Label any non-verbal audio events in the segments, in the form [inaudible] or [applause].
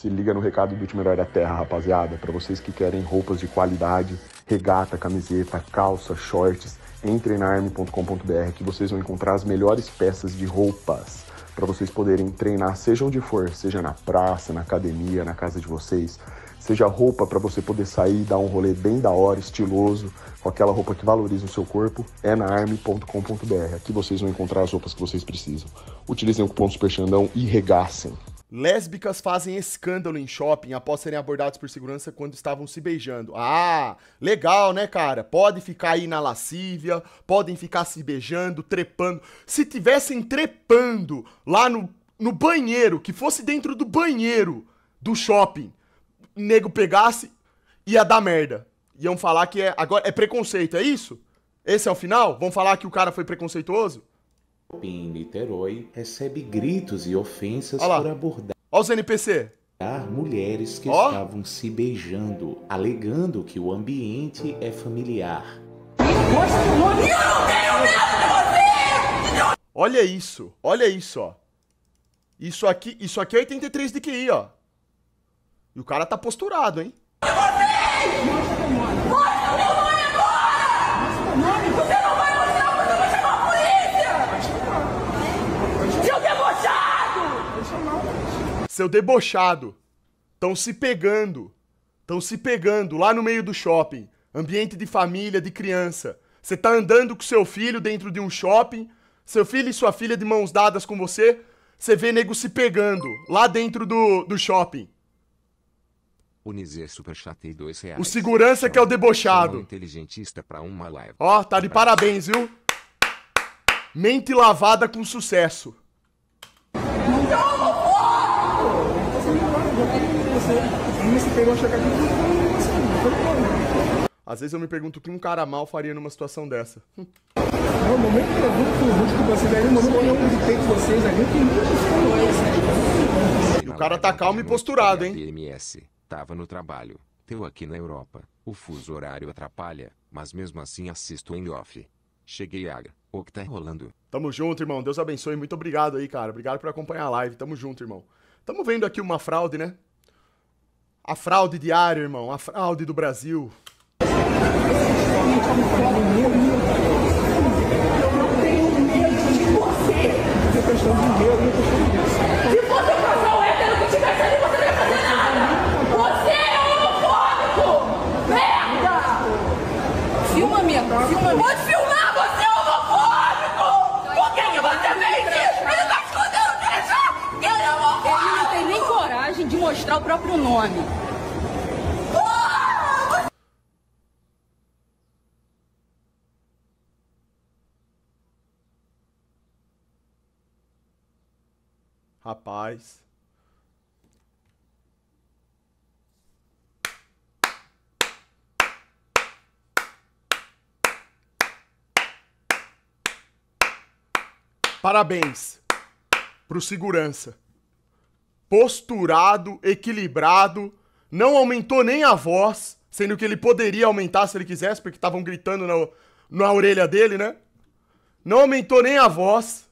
Se liga no recado do Time Herói da Terra, rapaziada, para vocês que querem roupas de qualidade, regata, camiseta, calça, shorts, entre na arme.com.br que vocês vão encontrar as melhores peças de roupas para vocês poderem treinar, seja onde for, seja na praça, na academia, na casa de vocês, seja roupa para você poder sair, dar um rolê bem da hora, estiloso, com aquela roupa que valoriza o seu corpo, é na arme.com.br. Aqui vocês vão encontrar as roupas que vocês precisam. Utilizem o cupom Superchandão e regacem. Lésbicas fazem escândalo em shopping após serem abordadas por segurança quando estavam se beijando. Ah, legal, né, cara? Pode ficar aí na lascívia, podem ficar se beijando, trepando. Se tivessem trepando lá no, no banheiro, que fosse dentro do banheiro do shopping, nego pegasse, ia dar merda. Iam falar que é agora é preconceito, é isso? Esse é o final? Vão falar que o cara foi preconceituoso? em Niterói recebe gritos e ofensas Olá. por abordar. Olha os NPC! Mulheres que oh. estavam se beijando, alegando que o ambiente é familiar. Olha isso, olha isso, ó. Isso aqui, isso aqui é 83 de QI, ó. E o cara tá posturado, hein? seu debochado. Estão se pegando. Estão se pegando lá no meio do shopping. Ambiente de família, de criança. Você tá andando com seu filho dentro de um shopping, seu filho e sua filha de mãos dadas com você, você vê nego se pegando lá dentro do, do shopping. Unizer é Superchat e dois reais. O segurança que é o debochado. Um inteligentista para uma live. Ó, tá de parabéns, viu? Mente lavada com sucesso. você não esperou chegar aqui, não né? Às vezes eu me pergunto o que um cara mal faria numa situação dessa. No momento que eu muito rude com vocês ali, no momento que eu com vocês ali, que muito né? E o cara tá calmo e posturado, hein? PMS. tava no trabalho, teu aqui na Europa. O fuso horário atrapalha, mas mesmo assim assisto em off. Cheguei, Agra. O que tá rolando? Tamo junto, irmão. Deus abençoe. Muito obrigado aí, cara. Obrigado por acompanhar a live. Tamo junto, irmão. Tamo vendo aqui uma fraude, né? A fraude diária, irmão. A fraude do Brasil. coragem de mostrar o próprio nome. Rapaz. Parabéns pro segurança posturado, equilibrado, não aumentou nem a voz, sendo que ele poderia aumentar se ele quisesse, porque estavam gritando na, na orelha dele, né? Não aumentou nem a voz.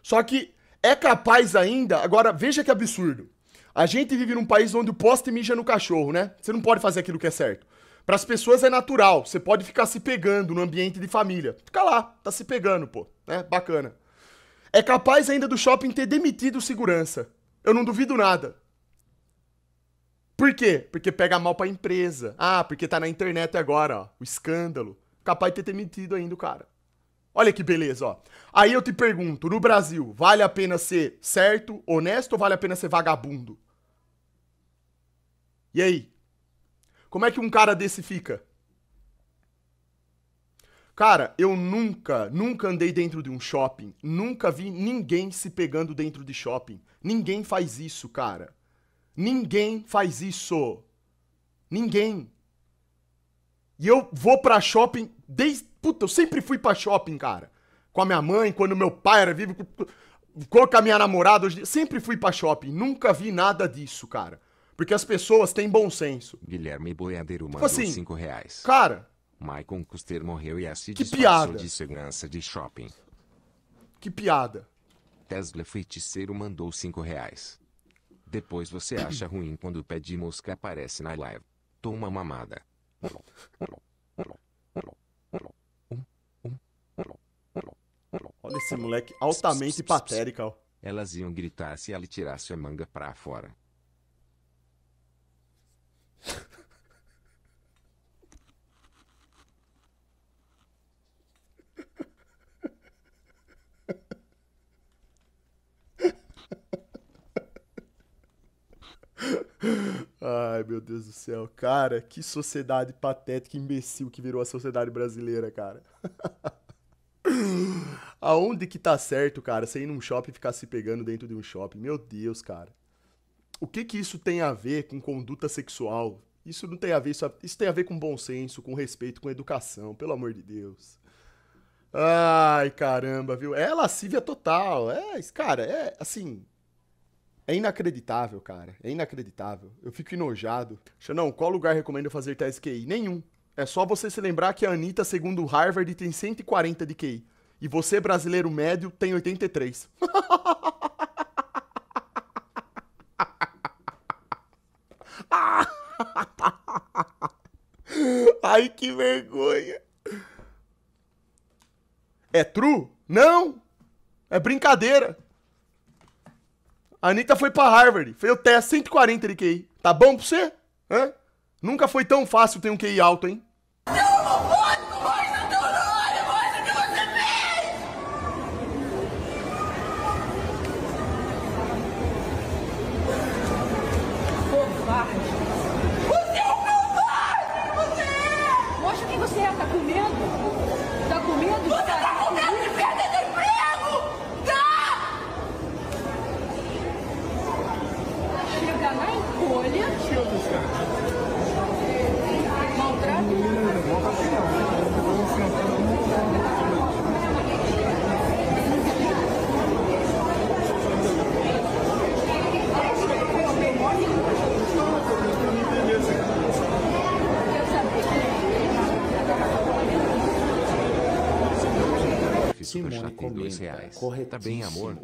Só que é capaz ainda. Agora, veja que absurdo. A gente vive num país onde o poste mija no cachorro, né? Você não pode fazer aquilo que é certo. Para as pessoas é natural. Você pode ficar se pegando no ambiente de família. Fica lá, tá se pegando, pô. É Bacana. É capaz ainda do shopping ter demitido segurança. Eu não duvido nada. Por quê? Porque pega mal pra empresa. Ah, porque tá na internet agora, ó. O escândalo. Capaz de ter demitido ainda o cara. Olha que beleza, ó. Aí eu te pergunto, no Brasil, vale a pena ser certo, honesto ou vale a pena ser vagabundo? E aí? Como é que um cara desse fica? Cara, eu nunca, nunca andei dentro de um shopping. Nunca vi ninguém se pegando dentro de shopping. Ninguém faz isso, cara. Ninguém faz isso. Ninguém. E eu vou pra shopping desde. Puta, eu sempre fui pra shopping, cara. Com a minha mãe, quando meu pai era vivo. Com a minha namorada. Hoje... Sempre fui pra shopping. Nunca vi nada disso, cara. Porque as pessoas têm bom senso. Guilherme Boiadeiro tipo mandou tipo assim, cinco reais. Cara, Maicon Custer morreu e é se que piada. de segurança de shopping. Que piada. Tesla feiticeiro mandou 5 reais. Depois você acha ruim quando o pé de mosca aparece na live. Toma mamada. Olha esse moleque altamente patérico. Elas iam gritar se ele tirasse a manga pra fora. Ai, meu Deus do céu. Cara, que sociedade patética, imbecil que virou a sociedade brasileira, cara. [laughs] Aonde que tá certo, cara, você ir num shopping e ficar se pegando dentro de um shopping? Meu Deus, cara. O que que isso tem a ver com conduta sexual? Isso não tem a ver, isso, isso tem a ver com bom senso, com respeito, com educação, pelo amor de Deus. Ai, caramba, viu? É lascivia total. É, cara, é assim, é inacreditável, cara. É inacreditável. Eu fico enojado. Xanão, qual lugar recomendo fazer teste QI? Nenhum. É só você se lembrar que a Anitta, segundo o Harvard, tem 140 de QI. E você, brasileiro médio, tem 83. [laughs] Ai, que vergonha. É true? Não! É brincadeira. A Anitta foi pra Harvard, fez o teste 140 de QI. Tá bom pra você? Hã? Nunca foi tão fácil ter um QI alto, hein? Simone comenta, corretíssimo. Tá bem, amor?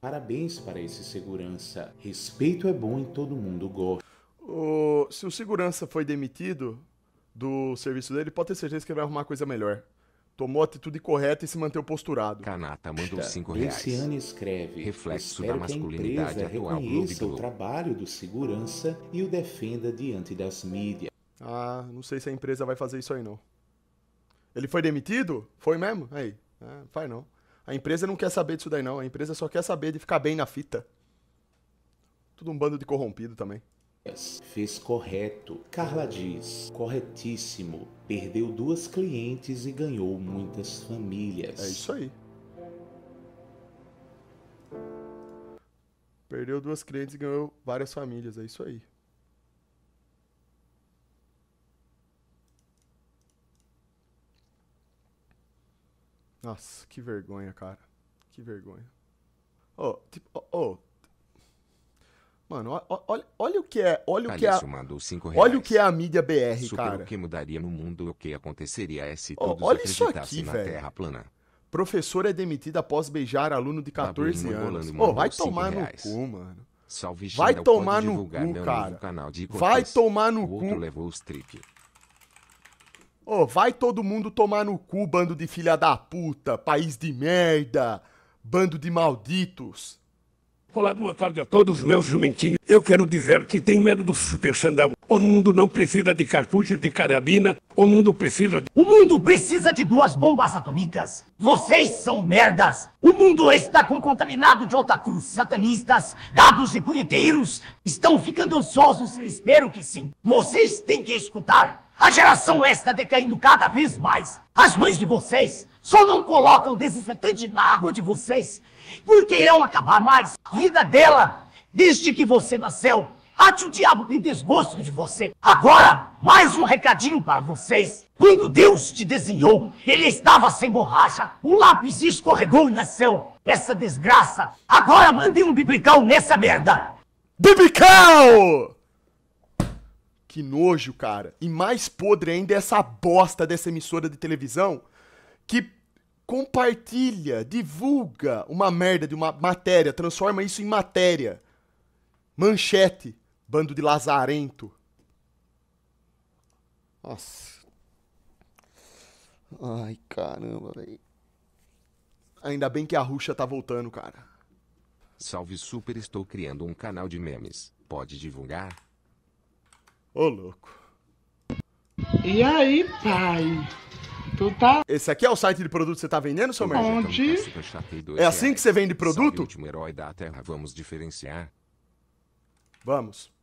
Parabéns para esse segurança. Respeito é bom e todo mundo gosta. O... Se o segurança foi demitido do serviço dele, pode ter certeza que ele vai arrumar coisa melhor. Tomou a atitude correta e se manteve posturado. Kanata mandou 5 reais. Luciane escreve: Reflexo da masculinidade atual. Reconheça o trabalho do segurança e o defenda diante das mídias. Ah, não sei se a empresa vai fazer isso aí não. Ele foi demitido? Foi mesmo? Aí, ah, faz não. A empresa não quer saber disso daí não. A empresa só quer saber de ficar bem na fita. Tudo um bando de corrompido também. Fez correto. Carla diz: corretíssimo. Perdeu duas clientes e ganhou muitas famílias. É isso aí. Perdeu duas clientes e ganhou várias famílias. É isso aí. Nossa, que vergonha, cara. Que vergonha. Ô, oh, tipo, oh, oh. Mano, olha, olha o que é, olha o que é, olha o que é a mídia BR, Super cara. O que mudaria no mundo, o que aconteceria é se todos oh, olha isso aqui, na velho. Terra plana. Professor é demitido após beijar aluno de 14 anos. Pô, vai tomar no reais. cu, mano. Salve, vai tomar no cu, cara. Vai tomar no o cu. levou o strip. Ô, oh, vai todo mundo tomar no cu, bando de filha da puta, país de merda, bando de malditos. Olá, boa tarde a todos, meus jumentinhos. Eu quero dizer que tem medo do super xandão. O mundo não precisa de cartucho de carabina. O mundo precisa de... O mundo precisa de duas bombas atômicas. Vocês são merdas. O mundo está com contaminado de cruz. satanistas, dados e punheteiros. Estão ficando ansiosos e espero que sim. Vocês têm que escutar. A geração esta decaindo cada vez mais. As mães de vocês só não colocam desinfetante na água de vocês porque irão acabar mais a vida dela desde que você nasceu. Ate o diabo de desgosto de você. Agora, mais um recadinho para vocês. Quando Deus te desenhou, ele estava sem borracha. Um lápis escorregou e nasceu. Essa desgraça. Agora mandem um biblicão nessa merda. Biblicão! Que nojo, cara. E mais podre ainda é essa bosta dessa emissora de televisão que compartilha, divulga uma merda de uma matéria, transforma isso em matéria. Manchete, bando de lazarento. Nossa. Ai, caramba, velho. Ainda bem que a Ruxa tá voltando, cara. Salve Super, estou criando um canal de memes. Pode divulgar? Ô, louco. E aí, pai? Tu tá. Esse aqui é o site de produto que você tá vendendo, seu merda? Onde? Então, tá é assim é. que você vende produto? Salve, herói da Terra, vamos diferenciar. Vamos.